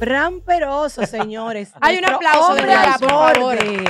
Ramperoso, señores. Hay un aplauso de la borde.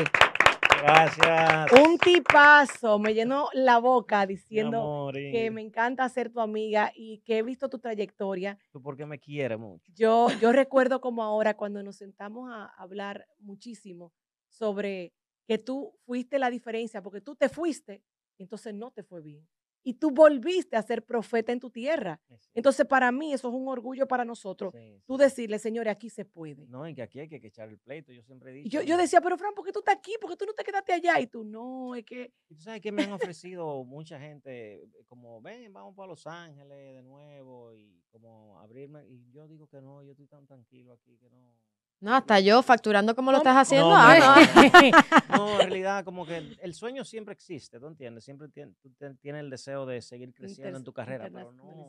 Gracias. Un tipazo. Me llenó la boca diciendo que me encanta ser tu amiga y que he visto tu trayectoria. Tú porque me quieres mucho. Yo, yo recuerdo como ahora cuando nos sentamos a hablar muchísimo sobre que tú fuiste la diferencia, porque tú te fuiste, y entonces no te fue bien y tú volviste a ser profeta en tu tierra. Entonces, para mí, eso es un orgullo para nosotros. tú decirle, señores, aquí se puede. No, es que aquí hay que echar el pleito, yo siempre dije. Yo, yo, decía, pero Fran, ¿por qué tú estás aquí? ¿Por qué tú no te quedaste allá? Y tú, no, es que... tú sabes que me han ofrecido mucha gente, eh, como, ven, vamos para Los Ángeles de nuevo, y como abrirme, y yo digo que no, yo estoy tan tranquilo aquí, que no... No, hasta yo facturando como lo estás haciendo. No, en realidad, como que el, sueño siempre existe, ¿tú entiendes? Siempre tienes tiene el deseo de seguir creciendo en tu carrera, pero no.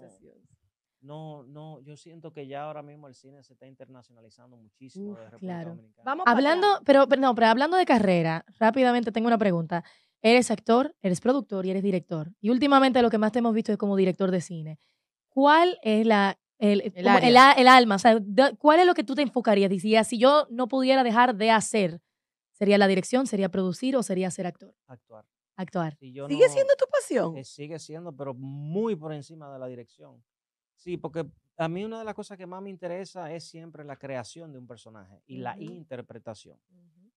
No, no, yo siento que ya ahora mismo el cine se está internacionalizando muchísimo. República claro. Dominicana. hablando, pero hablando de carrera, rápidamente tengo una pregunta. Eres actor, eres productor y eres director. Y últimamente lo que más te hemos visto es como director de cine. ¿Cuál es la el, alma, o sea, ¿cuál es lo que tú te enfocarías? Decía, si yo no pudiera dejar de hacer, ¿sería la dirección, sería producir o sería ser actor? Actuar. Actuar. ¿Sigue siendo tu pasión? Eh, sigue siendo, pero muy por encima de la dirección. Sí, porque a mí una de las cosas que más me interesa es siempre la creación de un personaje y la interpretación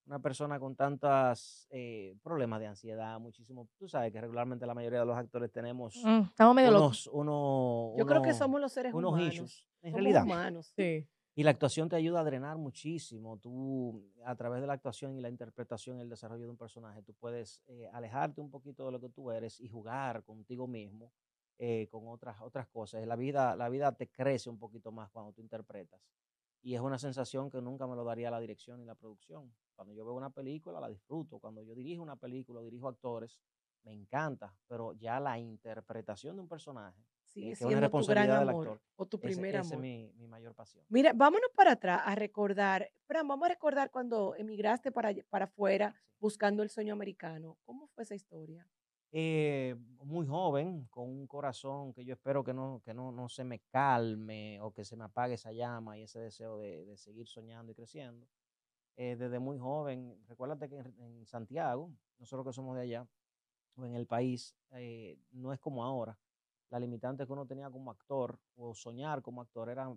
una persona con tantos eh, problemas de ansiedad, muchísimo. Tú sabes que regularmente la mayoría de los actores tenemos mm, estamos medio unos, uno, Yo creo que somos los seres unos humanos. en realidad. humanos, sí. Y la actuación te ayuda a drenar muchísimo. Tú, a través de la actuación y la interpretación y el desarrollo de un personaje, tú puedes eh, alejarte un poquito de lo que tú eres y jugar contigo mismo, eh, con otras, otras cosas. La vida, la vida te crece un poquito más cuando tú interpretas. Y es una sensación que nunca me lo daría la dirección y la producción. Cuando yo veo una película, la disfruto. Cuando yo dirijo una película, dirijo actores, me encanta. Pero ya la interpretación de un personaje, eh, es una gran amor, actor, o tu primer amor. es mi, mayor pasión. Mira, vámonos para atrás a recordar. Fran, vamos a recordar cuando emigraste para, para afuera buscando el sueño americano. ¿Cómo fue esa historia? Eh, muy joven, con un corazón que yo espero que no, que no, no se me calme o que se me apague esa llama y ese deseo de, de seguir soñando y creciendo. Eh, desde muy joven. Recuérdate que en, Santiago, nosotros que somos de allá, o en el país, eh, no es como ahora. La limitante que uno tenía como actor o soñar como actor era,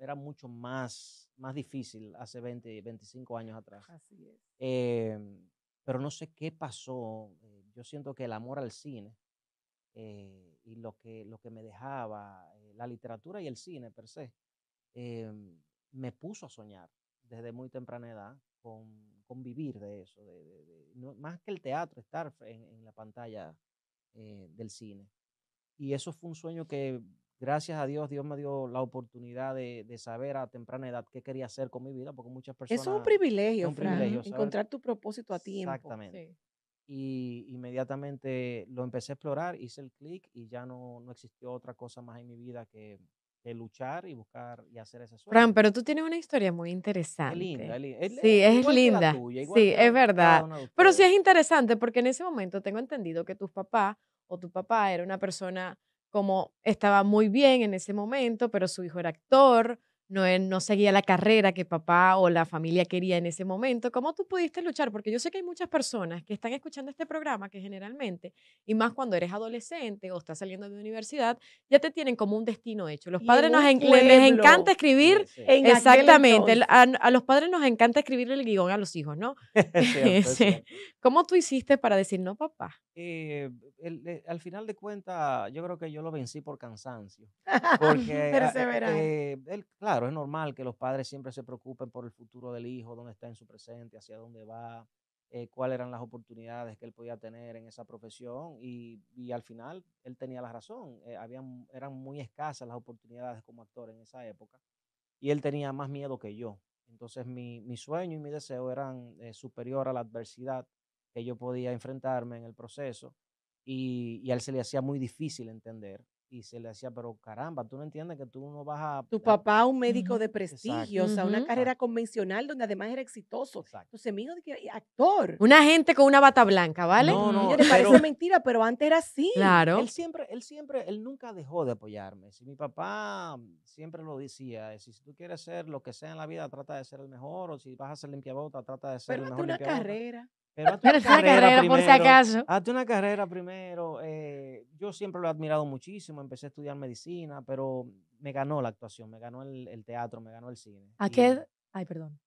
era, mucho más, más difícil hace 20, 25 años atrás. Así es. Em, pero no sé qué pasó. Eh, yo siento que el amor al cine y lo que, lo que me dejaba la literatura y el cine per se em, me puso a soñar desde muy temprana edad con, convivir vivir de eso, de, más que el teatro, estar en, en la pantalla eh, del cine. Y eso fue un sueño que, gracias a Dios, Dios me dio la oportunidad de, de saber a temprana edad qué quería hacer con mi vida, porque muchas personas... Eso es un privilegio, es encontrar tu propósito a tiempo. Exactamente. Y inmediatamente lo empecé a explorar, hice el clic y ya no, no existió otra cosa más en mi vida que, de luchar y buscar y hacer esas cosas. Fran, pero tú tienes una historia muy interesante. Es linda, es linda. sí, es, linda. sí, es verdad. Pero sí es interesante porque en ese momento tengo entendido que tus papás o tu papá era una persona como estaba muy bien en ese momento, pero su hijo era actor, e, no, seguía la carrera que papá o la familia quería en ese momento. ¿Cómo tú pudiste luchar? Porque yo sé que hay muchas personas que están escuchando este programa que generalmente, y más cuando eres adolescente o estás saliendo de universidad, ya te tienen como un destino hecho. Los padres nos les encanta escribir, exactamente, a, los padres nos encanta escribir el guion a los hijos, ¿no? ¿Cómo tú hiciste para decir no, papá? Eh, eh, al final de cuentas, yo creo que yo lo vencí por cansancio. Porque, ah, eh, claro, claro, es normal que los padres siempre se preocupen por el futuro del hijo, dónde está en su presente, hacia dónde va, eh, cuáles eran las oportunidades que él podía tener en esa profesión y, al final él tenía la razón. Eh, habían, eran muy escasas las oportunidades como actor en esa época y él tenía más miedo que yo. Entonces mi, sueño y mi deseo eran eh, superior a la adversidad que yo podía enfrentarme en el proceso y, y a él se le hacía muy difícil entender y se le decía, pero caramba, tú no entiendes que tú no vas a... Tu papá, un médico de prestigio, o sea, una carrera convencional donde además era exitoso. Exacto. Entonces, mi hijo actor. Una gente con una bata blanca, ¿vale? No, no, parece mentira, pero antes era así. Claro. Él siempre, él siempre, él nunca dejó de apoyarme. Si mi papá siempre lo decía, si tú quieres ser lo que sea en la vida, trata de ser el mejor, o si vas a ser limpiabota, trata de ser el mejor. Pero una carrera. Pero hazte una carrera, primero, eh, yo siempre lo he admirado muchísimo. Empecé a estudiar medicina, pero me ganó la actuación, me ganó el, teatro, me ganó el cine. ¿A qué? Ay, perdón.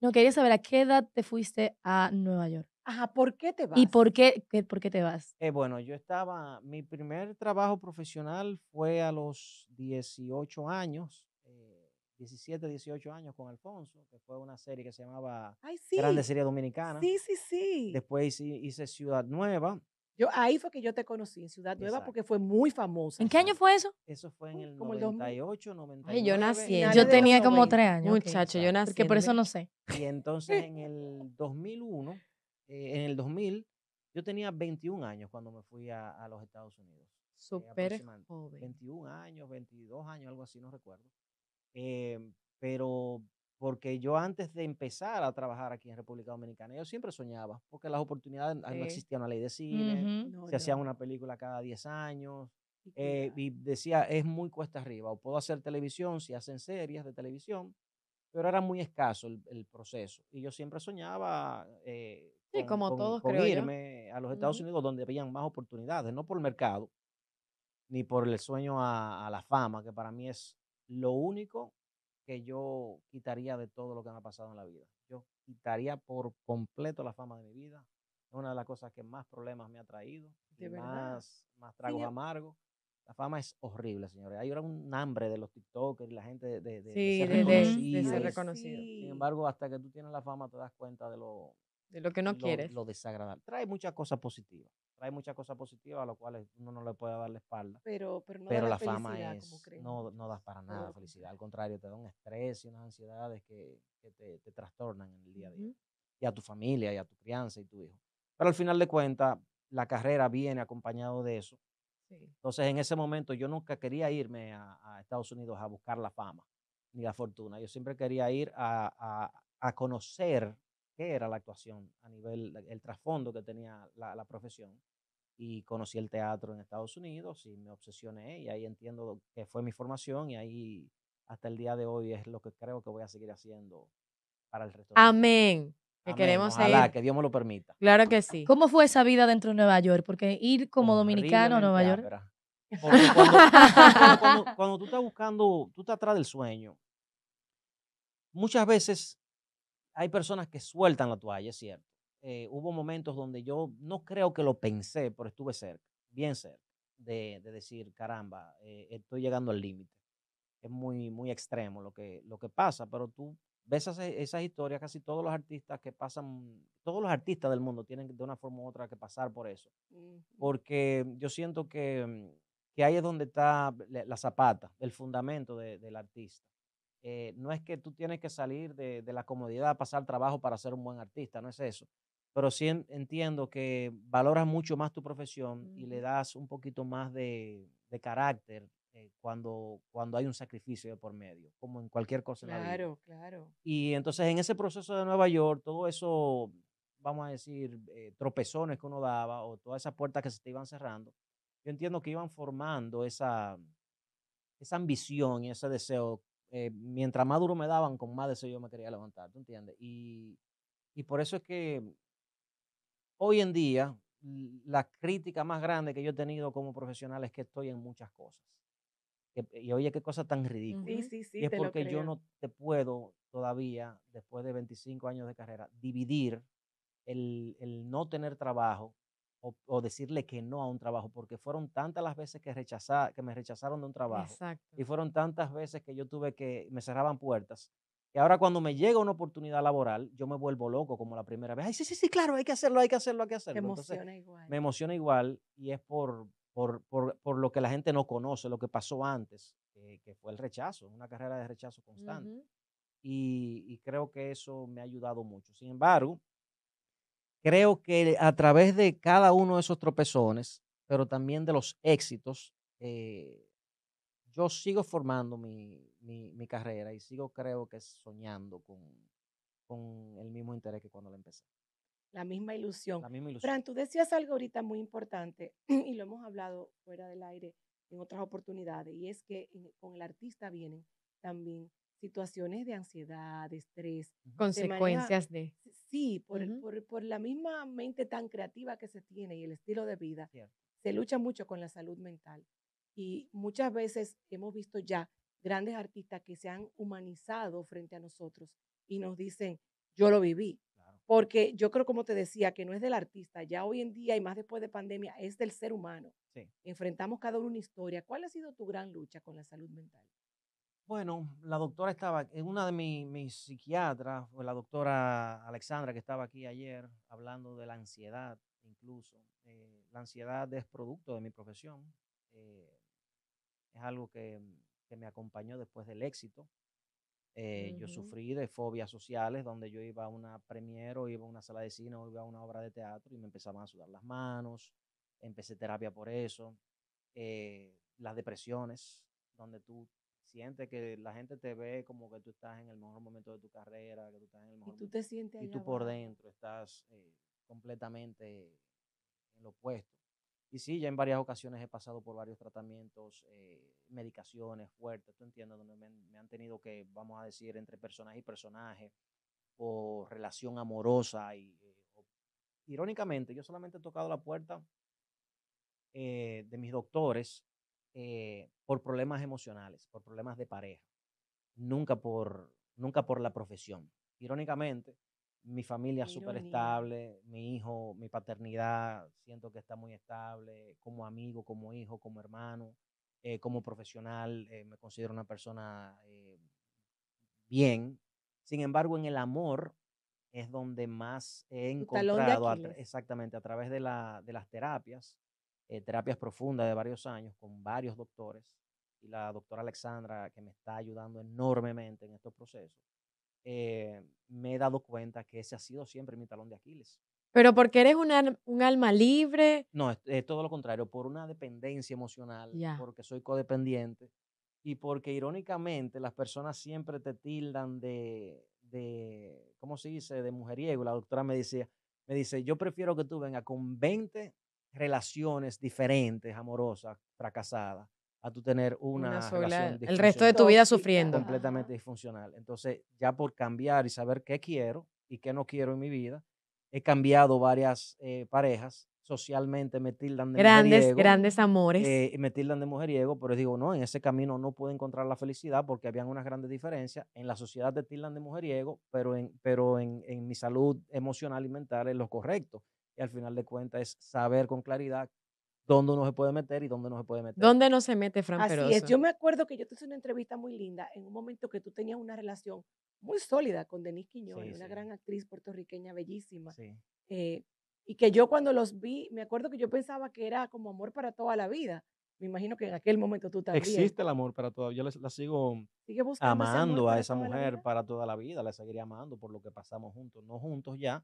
No, quería saber a qué edad te fuiste a Nueva York. Ajá, ¿por qué te vas? ¿Y por qué, por qué te vas? Eh, bueno, yo estaba, mi primer trabajo profesional fue a los 18 años. 17, 18 años con Alfonso, que fue una serie que se llamaba Grande Serie Dominicana. Sí, sí, sí. Después hice, Ciudad Nueva. Yo, ahí fue que yo te conocí, en Ciudad Nueva, porque fue muy famosa. ¿En qué año fue eso? Eso fue en el 98, 99. yo nací. Yo tenía como tres años. Muchacho, yo nací. Porque por eso no sé. Y entonces en el 2001, eh, en el 2000, yo tenía 21 años cuando me fui a, los Estados Unidos. Eh, Súper joven. 21 años, 22 años, algo así, no recuerdo. Em, pero porque yo antes de empezar a trabajar aquí en República Dominicana, yo siempre soñaba, porque las oportunidades, ah, no existía una ley de cine, se hacía hacían una película cada 10 años, eh, y decía, es muy cuesta arriba, o puedo hacer televisión, si hacen series de televisión, pero era muy escaso el, proceso. Y yo siempre soñaba eh, sí, como todos, irme a los Estados Unidos donde veían más oportunidades, no por el mercado, ni por el sueño a la fama, que para mí es lo único que yo quitaría de todo lo que me ha pasado en la vida. Yo quitaría por completo la fama de mi vida. Es una de las cosas que más problemas me ha traído, más, más tragos amargos. La fama es horrible, señores. Hay ahora un hambre de los TikTokers y la gente de, de, ser reconocido. Sin embargo, hasta que tú tienes la fama te das cuenta de lo, de lo que no quieres. Lo desagradable. Trae muchas cosas positivas. Hay muchas cosas positivas a las cuales uno no le puede dar la espalda. Pero, pero, no da la, fama no, no das para nada felicidad, al contrario, te da un estrés y unas ansiedades que, te, te, trastornan en el día a día. Y a tu familia, y a tu crianza, y tu hijo. Pero al final de cuentas, la carrera viene acompañado de eso. Entonces, en ese momento yo nunca quería irme a, Estados Unidos a buscar la fama ni la fortuna. Yo siempre quería ir a, a, a conocer era la actuación a nivel, el trasfondo que tenía la, profesión. Y conocí el teatro en Estados Unidos y me obsesioné y ahí entiendo que fue mi formación y ahí hasta el día de hoy es lo que creo que voy a seguir haciendo para el resto. Amén. Que queremos Ojalá, que Dios me lo permita. Claro que sí. ¿Cómo fue esa vida dentro de Nueva York? Porque ir como dominicano a Nueva York. cuando, cuando, tú estás buscando, tú estás atrás del sueño, muchas veces hay personas que sueltan la toalla, es cierto. Eh, hubo momentos donde yo no creo que lo pensé, pero estuve cerca, bien cerca, de, decir, caramba, eh, estoy llegando al límite. Es muy, muy extremo lo que, lo que pasa, pero tú ves esas, historias, casi todos los artistas que pasan, todos los artistas del mundo tienen de una forma u otra que pasar por eso. Porque yo siento mm, que, ahí es donde está la, zapata, el fundamento del artista. Eh, no es que tú tienes que salir de, la comodidad a pasar trabajo para ser un buen artista, no es eso. Pero sí entiendo que valoras mucho más tu profesión y le das un poquito más de, carácter eh, cuando, cuando hay un sacrificio de por medio, como en cualquier cosa. Claro, la vida. claro. Y entonces en ese proceso de Nueva York, todo eso, vamos a decir, eh, tropezones que uno daba o todas esas puertas que se te iban cerrando, yo entiendo que iban formando esa, esa ambición y ese deseo eh, mientras más duro me daban, con más deseo yo me quería levantar, ¿tú entiendes? Y, y por eso es que hoy en día la crítica más grande que yo he tenido como profesional es que estoy en muchas cosas. y oye, qué cosa tan ridícula. ¿eh? Sí, sí, y es porque yo no te puedo todavía, después de 25 años de carrera, dividir el, el no tener trabajo o, decirle que no a un trabajo, porque fueron tantas las veces que, que me rechazaron de un trabajo. Exacto. Y fueron tantas veces que yo tuve que, me cerraban puertas. Y ahora cuando me llega una oportunidad laboral, yo me vuelvo loco como la primera vez. Ay, sí, sí, sí, claro, hay que hacerlo, hay que hacerlo, hay que hacerlo. Me emociona igual. Me emociona igual y es por, por, por, por, lo que la gente no conoce, lo que pasó antes, que fue el rechazo, una carrera de rechazo constante. y, y, creo que eso me ha ayudado mucho. Sin embargo, creo que a través de cada uno de esos tropezones, pero también de los éxitos, eh, yo sigo formando mi, carrera y sigo creo que soñando con, con el mismo interés que cuando la empecé. La misma ilusión. La misma ilusión. Fran, tú decías algo ahorita muy importante y lo hemos hablado fuera del aire en otras oportunidades y es que con el artista vienen también situaciones de ansiedad, de estrés. Consecuencias de, Sí, por, la misma mente tan creativa que se tiene y el estilo de vida, se lucha mucho con la salud mental. Y muchas veces hemos visto ya grandes artistas que se han humanizado frente a nosotros y nos dicen, yo lo viví. Porque yo creo, como te decía, que no es del artista, ya hoy en día y más después de pandemia, es del ser humano. Enfrentamos cada uno una historia. ¿Cuál ha sido tu gran lucha con la salud mental? Bueno, la doctora estaba, en eh, una de mis, psiquiatras psiquiatras, la doctora Alexandra, que estaba aquí ayer, hablando de la ansiedad, incluso. Eh, la ansiedad es producto de mi profesión. Eh, es algo que, me acompañó después del éxito. Yo sufrí de fobias sociales, donde yo iba a una premiera, o iba a una sala de cine, o iba a una obra de teatro, y me empezaban a sudar las manos. Empecé terapia por eso. las depresiones, donde tú sientes que la gente te ve como que tú estás en el mejor momento de tu carrera, que tú estás en el mejor Y tú te sientes momento, Y tú por dentro estás eh, completamente en lo opuesto. Y sí, ya en varias ocasiones he pasado por varios tratamientos, eh, medicaciones fuertes, tú entiendes, donde me han, tenido que, vamos a decir, entre personaje y personaje, o relación amorosa. Y, eh, irónicamente, yo solamente he tocado la puerta de mis doctores eh, por problemas emocionales, por problemas de pareja, nunca por, nunca por la profesión. Irónicamente, mi familia súper estable, mi hijo, mi paternidad, siento que está muy estable, como amigo, como hijo, como hermano, eh, como profesional, eh, me considero una persona bien. Sin embargo, en el amor es donde más he encontrado, exactamente, a través de las terapias, eh, terapias profundas de varios años con varios doctores y la doctora Alexandra, que me está ayudando enormemente en estos procesos, eh, me he dado cuenta que ese ha sido siempre mi talón de Aquiles. Pero porque eres una, un alma libre. No, es, todo lo contrario, por una dependencia emocional, porque soy codependiente y porque irónicamente las personas siempre te tildan de, de ¿cómo se dice?, de mujeriego. La doctora me decía, me dice, yo prefiero que tú vengas con 20 relaciones diferentes, amorosas, fracasadas, a tú tener una, el resto de tu vida sufriendo. Completamente disfuncional. Entonces, ya por cambiar y saber qué quiero y qué no quiero en mi vida, he cambiado varias eh, parejas socialmente me tildan de grandes, mujeriego. Grandes amores. Eh, me tildan de mujeriego, pero digo, no, en ese camino no pude encontrar la felicidad porque habían unas grandes diferencias. En la sociedad te tildan de mujeriego, pero en, pero en, en mi salud emocional y mental es lo correcto y al final de cuentas es saber con claridad dónde uno se puede meter y dónde no se puede meter. ¿Dónde no se mete Fran Así es, yo me acuerdo que yo te hice una entrevista muy linda en un momento que tú tenías una relación muy sólida con Denise Quiñones, una gran actriz puertorriqueña bellísima. Eh, y que yo cuando los vi, me acuerdo que yo pensaba que era como amor para toda la vida. Me imagino que en aquel momento tú también. Existe el amor para toda Yo la, la sigo amando a esa mujer para toda la vida. La seguiría amando por lo que pasamos juntos. No juntos ya,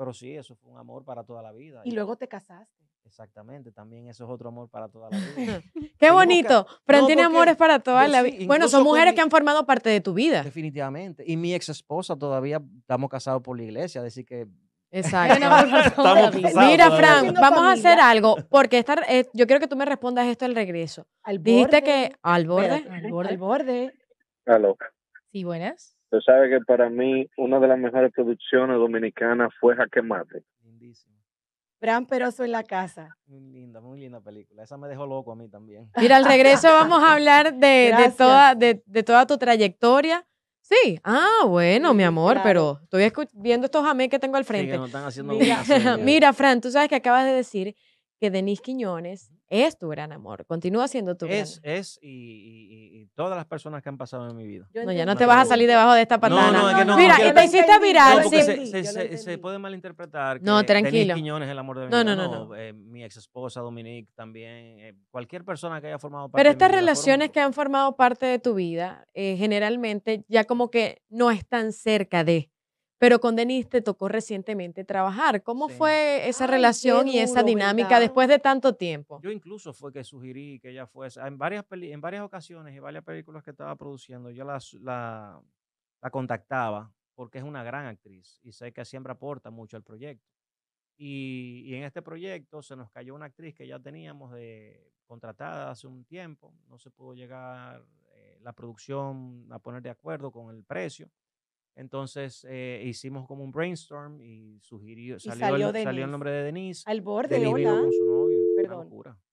pero sí, eso fue un amor para toda la vida. Y, luego te casaste. Exactamente, también eso es otro amor para toda la vida. Qué bonito. Fran tiene amores para toda la vida. bueno, son mujeres que han formado parte de tu vida. Definitivamente. Y mi ex esposa todavía estamos casados por la iglesia, así que Exacto. Mira, Fran, vamos a hacer algo, porque esta, eh, yo quiero que tú me respondas esto al regreso. Al Dijiste que al borde, al borde, al borde. Sí, buenas. Usted sabe que para mí una de las mejores producciones dominicanas fue Jaque Mate. Lindísimo. pero Peroso en la casa. Muy linda, muy linda película. Esa me dejó loco a mí también. Mira, al regreso vamos a hablar de, toda, de, toda tu trayectoria. Sí, ah, bueno, mi amor, pero estoy viendo estos amén que tengo al frente. mira, Fran, tú sabes que acabas de decir que Denise Quiñones es tu gran amor, continúa siendo tu gran amor. Es, y, y, todas las personas que han pasado en mi vida. No, ya no te vas a salir debajo de esta pantalla No, no, que eh, no, Mira, y te hiciste viral. Sí. Se, puede malinterpretar que no, tranquilo. Denise Quiñones es el amor de mi vida. Eh, mi ex esposa Dominique también, eh, cualquier persona que haya formado parte Pero estas relaciones que han formado parte de tu vida, generalmente ya como que no están cerca de pero con Denise te tocó recientemente trabajar. ¿Cómo fue esa relación y esa dinámica después de tanto tiempo? Yo incluso fue que sugerí que ella fuese, en varias, en varias ocasiones y varias películas que estaba produciendo, yo la, la, contactaba porque es una gran actriz y sé que siempre aporta mucho al proyecto. Y, en este proyecto se nos cayó una actriz que ya teníamos de, contratada hace un tiempo, no se pudo llegar eh, la producción a poner de acuerdo con el precio. Entonces eh, hicimos como un brainstorm y sugirió, salió, el, nombre de Denise. Al borde, de hola. Su Perdón.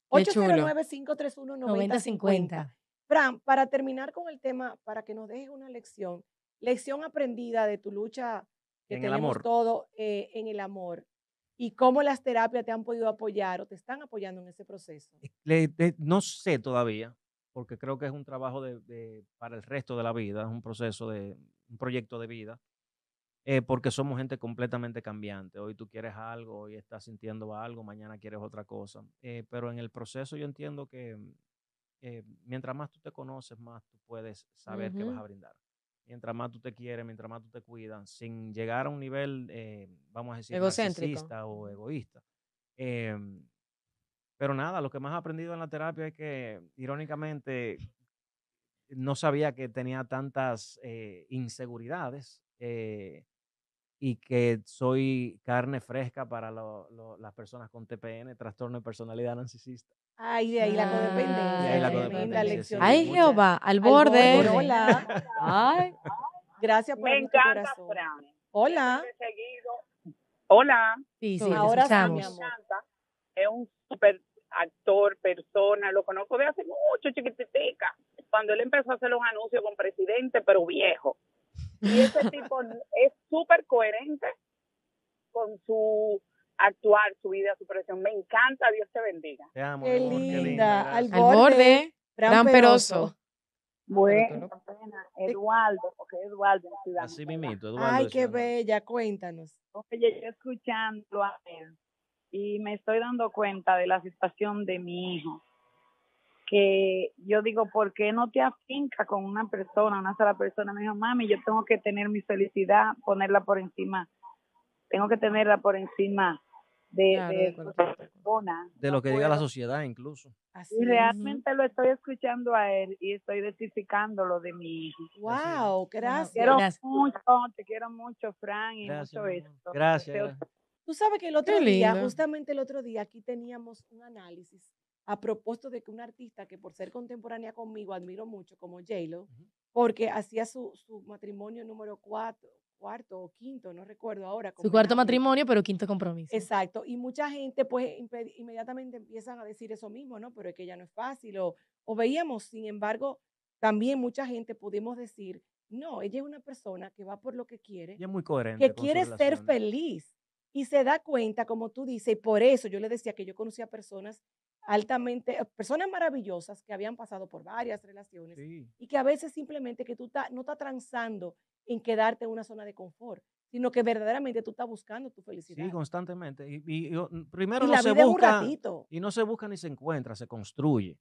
809-531-9050. Fran, para terminar con el tema, para que nos dejes una lección, lección aprendida de tu lucha que tenemos el todo eh, en el amor y cómo las terapias te han podido apoyar o te están apoyando en ese proceso. Eh, no sé todavía, porque creo que es un trabajo de, para el resto de la vida, es un proceso de un proyecto de vida, eh, porque somos gente completamente cambiante. Hoy tú quieres algo, hoy estás sintiendo algo, mañana quieres otra cosa. Eh, pero en el proceso yo entiendo que mm, eh, mientras más tú te conoces, más tú puedes saber qué vas a brindar. Mientras más tú te quieres, mientras más tú te cuidas, sin llegar a un nivel, vamos a decir, egocéntrico o egoísta. Em, pero nada, lo que más he aprendido en la terapia es que, irónicamente, no sabía que tenía tantas eh, inseguridades eh, y que soy carne fresca para las personas con TPN, trastorno de personalidad narcisista. Ay, de ahí la codependencia. la Ay, Jehová, al borde. Hola. Gracias por Me corazón. Hola. Hola. Sí, sí, Ahora sí, Es un super actor, persona, lo conozco de hace mucho, chiquititica, cuando él empezó a hacer los anuncios con presidente, pero viejo. Y ese tipo es súper coherente con su actuar, su vida, su presión, Me encanta, Dios te bendiga. Te qué, linda. al, borde, gran peroso. Bueno, Eduardo, porque Eduardo Así mismito, Eduardo. Ay, qué bella, cuéntanos. Oye, yo escuchando a él y me estoy dando cuenta de la situación de mi hijo. Que yo digo, ¿por qué no te afinca con una persona, una sola persona? Me dijo, mami, yo tengo que tener mi felicidad, ponerla por encima. Tengo que tenerla por encima de, de, de lo que diga la sociedad incluso. Así y realmente lo estoy escuchando a él y estoy identificando lo de mi hijo. Wow, gracias. Te quiero mucho, te quiero mucho, Fran, y gracias, mucho Gracias. Tú sabes que el otro día, justamente el otro día, aquí teníamos un análisis a propósito de que un artista que por ser contemporánea conmigo admiro mucho, como J-Lo, porque hacía su, matrimonio número cuatro, cuarto o quinto, no recuerdo ahora. Su cuarto matrimonio, pero quinto compromiso. Exacto, y mucha gente pues inmediatamente empiezan a decir eso mismo, ¿no? Pero es que ya no es fácil, o, o veíamos, sin embargo, también mucha gente pudimos decir, no, ella es una persona que va por lo que quiere. Y es muy coherente. Que quiere ser feliz y se da cuenta, como tú dices, y por eso yo le decía que yo conocía personas altamente, eh, personas maravillosas que habían pasado por varias relaciones y que a veces simplemente que tú no estás transando en quedarte en una zona de confort, sino que verdaderamente tú estás buscando tu felicidad. Sí, constantemente. Y, primero no se busca. Y no se busca ni se encuentra, se construye.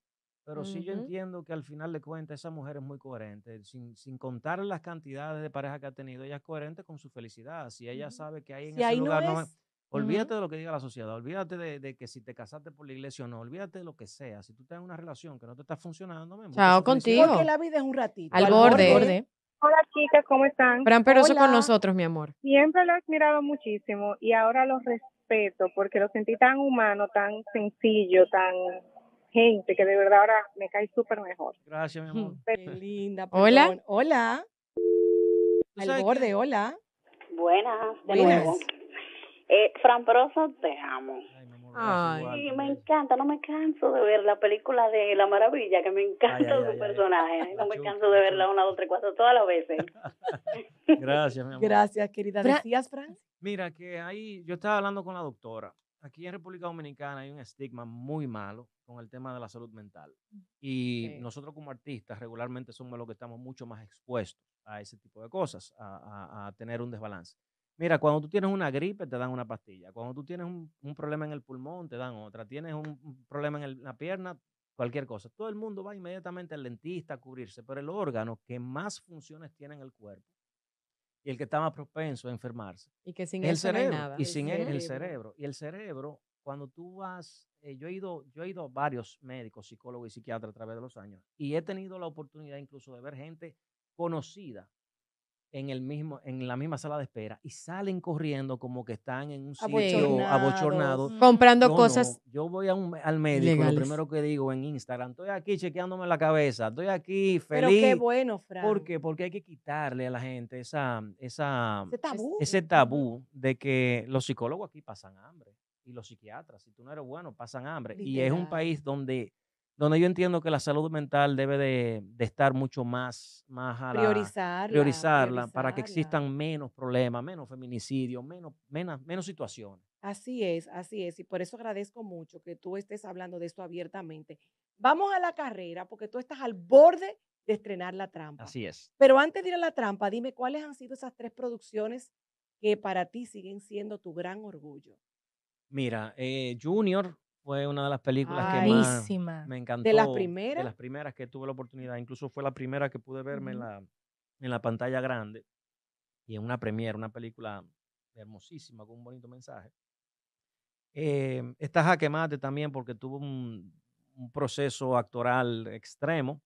Pero sí yo entiendo que al final de cuentas esa mujer es muy coherente. Sin, contar las cantidades de pareja que ha tenido, ella es coherente con su felicidad. Si ella sabe que hay en ese lugar... olvídate de lo que diga la sociedad, olvídate de, que si te casaste por la iglesia o no, olvídate de lo que sea. Si tú tienes una relación que no te está funcionando, me Chao contigo. la vida es un ratito. Al, borde. Hola chicas, ¿cómo están? Fran Peroso con nosotros, mi amor. Siempre lo he admirado muchísimo y ahora lo respeto porque lo sentí tan humano, tan sencillo, tan gente que de verdad ahora me cae súper mejor. Gracias, mi amor. Qué linda. Hola. Hola. Al borde, hola. Buenas, de nuevo. Eh, Fran Prosa te amo. Ay, me encanta, no me canso de ver la película de La Maravilla, que me encanta su personaje. no me canso de verla una, dos, tres, cuatro, todas las veces. Gracias, mi amor. Gracias, querida. ¿Decías, Fran? Mira, que ahí yo estaba hablando con la doctora. Aquí en República Dominicana hay un estigma muy malo con el tema de la salud mental. Mm, y nosotros como artistas regularmente somos los que estamos mucho más expuestos a ese tipo de cosas, a, a, tener un desbalance. Mira, cuando tú tienes una gripe te dan una pastilla, cuando tú tienes un, problema en el pulmón te dan otra, tienes un, problema en la pierna, cualquier cosa. Todo el mundo va inmediatamente al dentista a cubrirse, pero el órgano que más funciones tiene en el cuerpo y el que está más propenso a enfermarse. Y que sin el No hay nada. Y sin el, el cerebro. Y el cerebro, cuando tú vas eh, yo, he ido, yo he ido a varios médicos, psicólogos y psiquiatras a través de los años y he tenido la oportunidad incluso de ver gente conocida en, el mismo, en la misma sala de espera y salen corriendo como que están en un sitio abochornado. Mm. Comprando cosas. yo voy al médico, lo primero que digo en Instagram, estoy aquí chequeándome la cabeza, estoy aquí feliz. Pero qué bueno, Fran. ¿Por Porque hay que quitarle a la gente esa, esa, ese tabú de que los psicólogos aquí pasan hambre y los psiquiatras. Si tú no eres bueno, pasan hambre. Y es un país donde, donde yo entiendo que la salud mental debe de, estar mucho más, más a la, priorizarla, priorizarla, para que existan menos problemas, menos feminicidios, menos, menos, menos situaciones. Así es, así es. Y por eso agradezco mucho que tú estés hablando de esto abiertamente. Vamos a la carrera porque tú estás al borde de estrenar La Trampa. Así es. Pero antes de ir a La Trampa, dime cuáles han sido esas tres producciones que para ti siguen siendo tu gran orgullo. Mira, eh, Junior fue una de las películas que más me encantó. ¿De las primeras? De las primeras que tuve la oportunidad. Incluso fue la primera que pude verme en, la, en la pantalla grande. Y en una premiere, una película hermosísima, con un bonito mensaje. Em, Estás a quemarte también porque tuvo un, proceso actoral extremo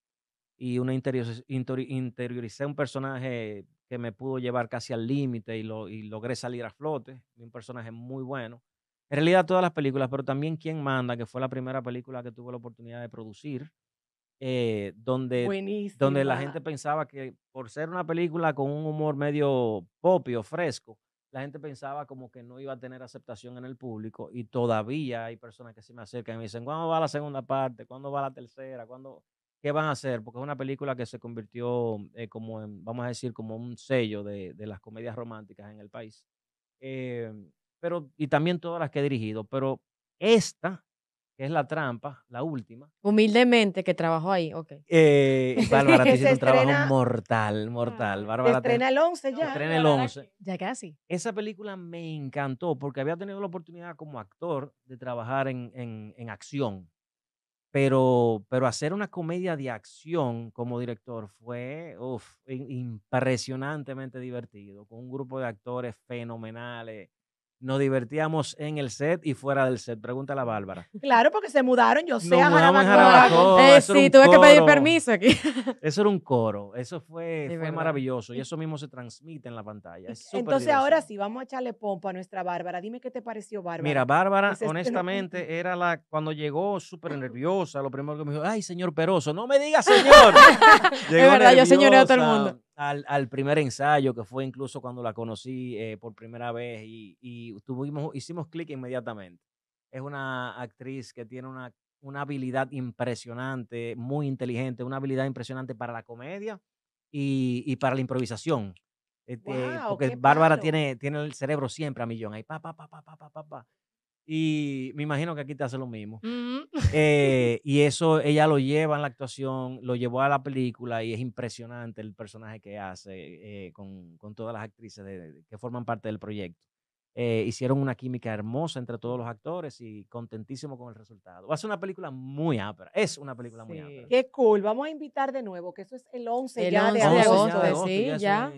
y una interior, interioricé un personaje que me pudo llevar casi al límite y, y logré salir a flote. Un personaje muy bueno. En realidad todas las películas, pero también Quién Manda, que fue la primera película que tuve la oportunidad de producir, eh, donde, donde la gente pensaba que por ser una película con un humor medio popio, fresco, la gente pensaba como que no iba a tener aceptación en el público y todavía hay personas que se me acercan y me dicen, ¿cuándo va la segunda parte? ¿Cuándo va la tercera? ¿Cuándo? ¿Qué van a hacer? Porque es una película que se convirtió eh, como, vamos a decir, como un sello de, de, las comedias románticas en el país. Eh, pero, y también todas las que he dirigido, pero esta, que es la trampa, la última. Humildemente que trabajó ahí, ok. Eh, Bárbara te hiciste un trabajo mortal, mortal. Ah, Bárbara el 11 ya. estrena el 11. Ya casi. Esa película me encantó porque había tenido la oportunidad como actor de trabajar en, en, en acción. Pero, pero hacer una comedia de acción como director fue impresionantemente divertido, con un grupo de actores fenomenales nos divertíamos en el set y fuera del set. pregunta la Bárbara. Claro, porque se mudaron, yo sé, a Jarabacoa. Eh, sí, tuve que pedir permiso aquí. Eso era un coro, eso fue, maravilloso y eso mismo se transmite en la pantalla. Entonces ahora sí, vamos a echarle pompa a nuestra Bárbara. Dime qué te pareció Bárbara. Mira, Bárbara, honestamente, era la, cuando llegó súper nerviosa, lo primero que me dijo, ay, señor Peroso, no me digas señor. llegó es verdad, yo señoré a todo el mundo al, al, primer ensayo, que fue incluso cuando la conocí eh, por primera vez y, y tuvimos, hicimos clic inmediatamente. Es una actriz que tiene una, una habilidad impresionante, muy inteligente, una habilidad impresionante para la comedia y, y para la improvisación. Este, porque Bárbara tiene, tiene el cerebro siempre a millón, ahí pa, pa, pa, pa, pa, pa, y me imagino que aquí te hace lo mismo. Mm. Eh, y eso ella lo lleva en la actuación, lo llevó a la película y es impresionante el personaje que hace eh, con, todas las actrices que forman parte del proyecto. Eh, hicieron una química hermosa entre todos los actores y contentísimo con el resultado. Va a ser una película muy ápera. Es una película muy ápera. Qué cool. Vamos a invitar de nuevo, que eso es el 11 ya de agosto. sí, ya.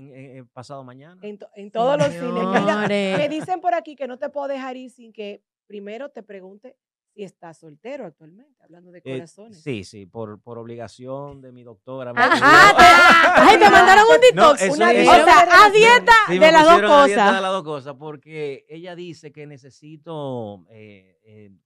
pasado mañana. En, todos los cines. me dicen por aquí que no te puedo dejar ir sin que primero te pregunte si estás soltero actualmente, hablando de eh, corazones. sí, sí, por, por obligación de mi doctora. Ah, ah, ay, te mandaron un detox. una, o dieta de las dos cosas. dieta de las dos cosas, porque ella dice que necesito eh,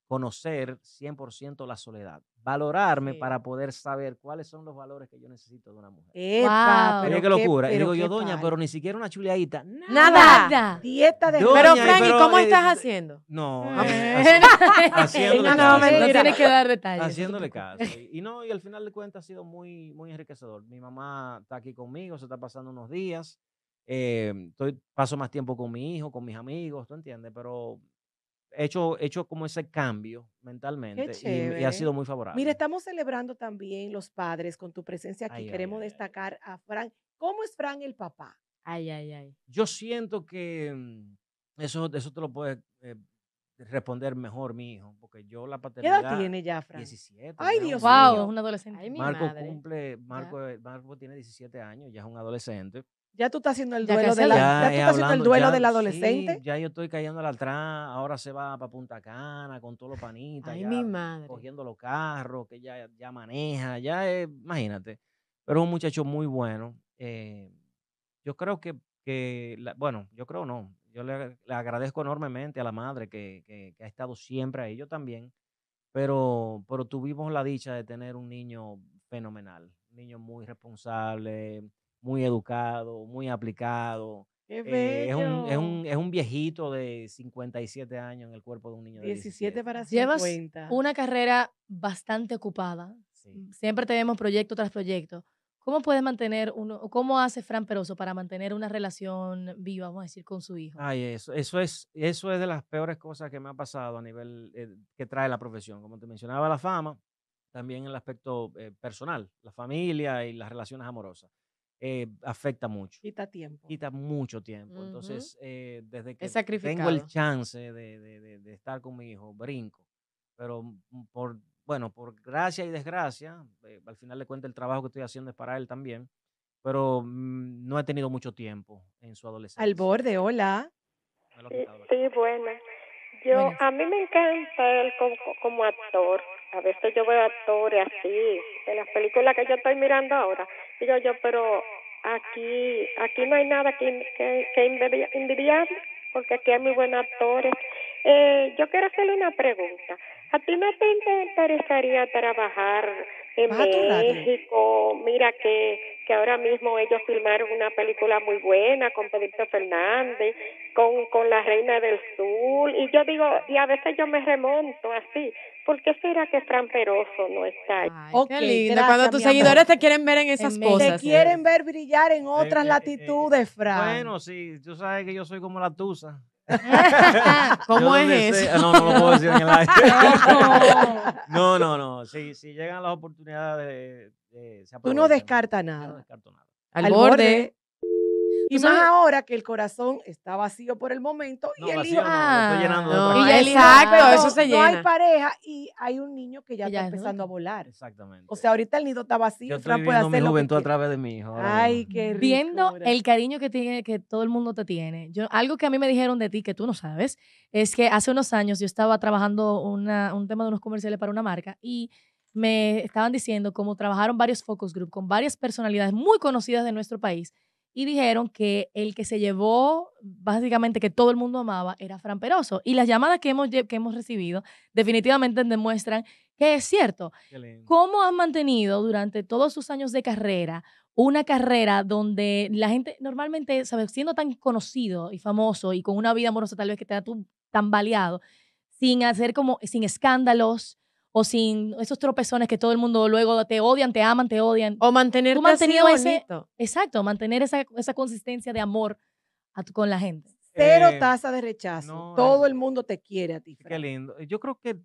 conocer 100% la soledad, valorarme para poder saber cuáles son los valores que yo necesito de una mujer. qué locura. y digo yo, doña, pero ni siquiera una chuleadita. Nada. Dieta de Pero, ¿y ¿cómo eh, estás haciendo? No. Mm. no, que dar detalles. Haciéndole caso. Y no, y al final de cuentas ha sido muy, muy enriquecedor. Mi mamá está aquí conmigo, se está pasando unos días. Eh, estoy, paso más tiempo con mi hijo, con mis amigos, ¿tú entiendes? Pero hecho, hecho como ese cambio mentalmente y, ha sido muy favorable. Mira, estamos celebrando también los padres con tu presencia aquí. Queremos destacar a Fran. ¿Cómo es Fran el papá? Ay, ay, ay. Yo siento que mm, eso, eso te lo puede eh, responder mejor mi hijo, porque yo la paternidad... ¿Qué edad tiene ya, Fran? 17. Ay, Dios mío. Wow, es un adolescente. Marco cumple, Marco, eh, Marco tiene 17 años, ya es un adolescente. Ya tú estás haciendo el duelo, de ya, el duelo del adolescente. ya yo estoy cayendo al atrás, ahora se va para Punta Cana con todos los panitas. Ay, ya, mi madre. Cogiendo los carros, que ya, ya maneja, ya imagínate. Pero es un muchacho muy bueno. Eh, yo creo que, bueno, yo creo no. Yo le, agradezco enormemente a la madre que, ha estado siempre ahí, yo también. Pero, pero tuvimos la dicha de tener un niño fenomenal, un niño muy responsable, muy educado, muy aplicado. Eh, es, un, es, un, es, un, viejito de 57 años en el cuerpo de un niño de 17. 17 para 50. Llevas una carrera bastante ocupada. Mm, siempre tenemos proyecto tras proyecto. ¿Cómo puede mantener uno, cómo hace Fran Peroso para mantener una relación viva, vamos a decir, con su hijo? Ay, eso, eso es, eso es de las peores cosas que me ha pasado a nivel eh, que trae la profesión. Como te mencionaba, la fama, también el aspecto eh, personal, la familia y las relaciones amorosas. Eh, afecta mucho. Quita tiempo. Quita mucho tiempo. Entonces, eh, desde que tengo el chance de, estar con mi hijo, brinco. Pero mm, mm, por, bueno, por gracia y desgracia, eh, al final le cuento el trabajo que estoy haciendo es para él también, pero mm, no he tenido mucho tiempo en su adolescencia. Al borde, hola. sí, bueno. Yo, a mí me encanta él como, actor. A veces yo veo actores así, en las películas que yo estoy mirando ahora. Digo yo, pero aquí aquí no hay nada que, que, envidiar, porque aquí hay muy buenos actores. Eh, yo quiero hacerle una pregunta. ¿A ti no te interesaría trabajar en México? Mira que, ahora mismo ellos filmaron una película muy buena con Pedrito Fernández, con, la Reina del Sur. Y yo digo, y a veces yo me remonto así. ¿Por qué será que Fran Peroso no está ahí? qué linda. Cuando tus seguidores te quieren ver en esas cosas. Eh. Te quieren ver brillar en otras eh, eh, latitudes, Fran. Bueno, sí. Tú sabes que yo soy como la Tusa. ¿Cómo es eso? No, no lo puedo decir en el aire. no, no, no. Si, si llegan las oportunidades, de, de se Tú no descartas nada. Al, borde y más ahora que el corazón está vacío por el momento y el hijo. no, exacto, ah, eso se llena. No hay pareja y hay un niño que ya, está empezando a volar. Exactamente. O sea, ahorita el nido está vacío. Yo estoy puede a través de mi hijo. Ay, qué rico. Viendo el cariño que tiene, que todo el mundo te tiene. Yo, algo que a mí me dijeron de ti que tú no sabes es que hace unos años yo estaba trabajando un tema de unos comerciales para una marca y me estaban diciendo cómo trabajaron varios focus group con varias personalidades muy conocidas de nuestro país y dijeron que el que se llevó, básicamente que todo el mundo amaba, era Fran Peroso. Y las llamadas que hemos, que hemos recibido definitivamente demuestran que es cierto. ¿Cómo has mantenido durante todos sus años de carrera una carrera donde la gente normalmente, siendo tan conocido y famoso y con una vida amorosa tal vez que te ha tan baleado, sin hacer como, sin escándalos, o sin esos tropezones que todo el mundo luego te odian, te aman, te odian. O mantener mantenido así exacto, mantener esa, consistencia de amor con la gente. Cero eh, tasa de rechazo. todo el mundo te quiere a ti. Fran. Qué lindo. Yo creo que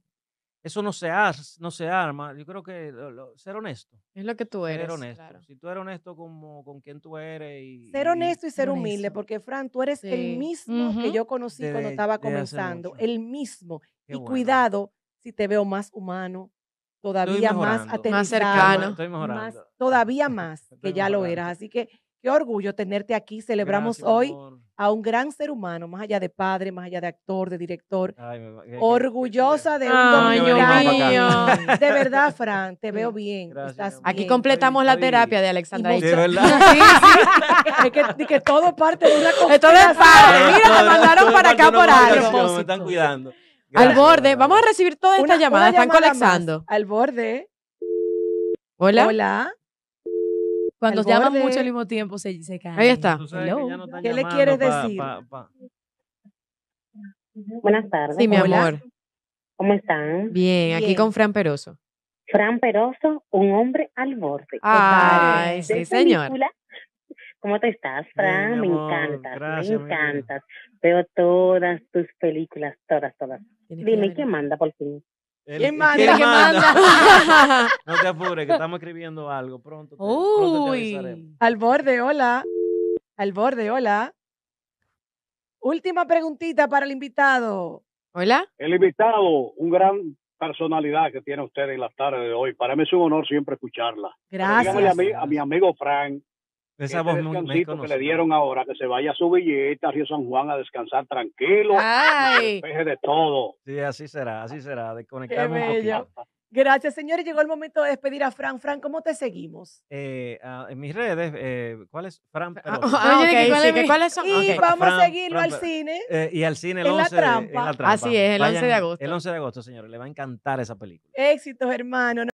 eso no se hace, no se arma. Yo creo que ser honesto. Es lo que tú eres. Ser honesto. Si tú eres honesto como, con quien tú eres. ser honesto y ser humilde, porque Fran, tú eres el mismo que yo conocí cuando estaba comenzando. El mismo. y cuidado, si te veo más humano, todavía más más cercano, todavía más que ya lo eras. Así que qué orgullo tenerte aquí. Celebramos hoy a un gran ser humano, más allá de padre, más allá de actor, de director. Orgullosa de un Ay, Mío. De verdad, Fran, te veo bien. Aquí completamos la terapia de Alexandra. Sí, es que, todo parte de una cosa. Esto es padre. Mira, me mandaron para acá por algo. Me están cuidando al borde. Vamos a recibir todas estas llamadas. Están colapsando. Al borde. Hola. Hola. Cuando se llaman mucho al mismo tiempo se, se caen. Ahí está. ¿Qué le quieres decir? Buenas tardes. Sí, mi amor. ¿Cómo están? Bien, aquí con Fran Peroso. Fran Peroso, un hombre al borde. Ay, sí, señor. ¿Cómo te estás, Fran? me encanta. me encantas. Veo todas tus películas, todas, todas. Dime, ¿quién manda por fin? ¿Quién manda? no te apures, que estamos escribiendo algo. Pronto Uy, al borde, hola. Al borde, hola. Última preguntita para el invitado. Hola. El invitado, un gran personalidad que tiene usted en la tarde de hoy. Para mí es un honor siempre escucharla. Gracias. A a mi, amigo Frank esa voz muy que le dieron ahora, que se vaya a su billete, a Río San Juan a descansar tranquilo. ¡Ay! de todo. Sí, así será, así será, desconectarme un poquito. Gracias, señores. Llegó el momento de despedir a Fran. Fran, ¿cómo te seguimos? Eh, ah, en mis redes, eh, ¿cuál es? Fran ah, ah, ¿cuál sí, Y vamos a seguirlo al cine. Eh, y al cine el 11 De, agosto. la trampa. Así es, el 11 de agosto. El 11 de agosto, señores. Le va a encantar esa película. Éxitos, hermano.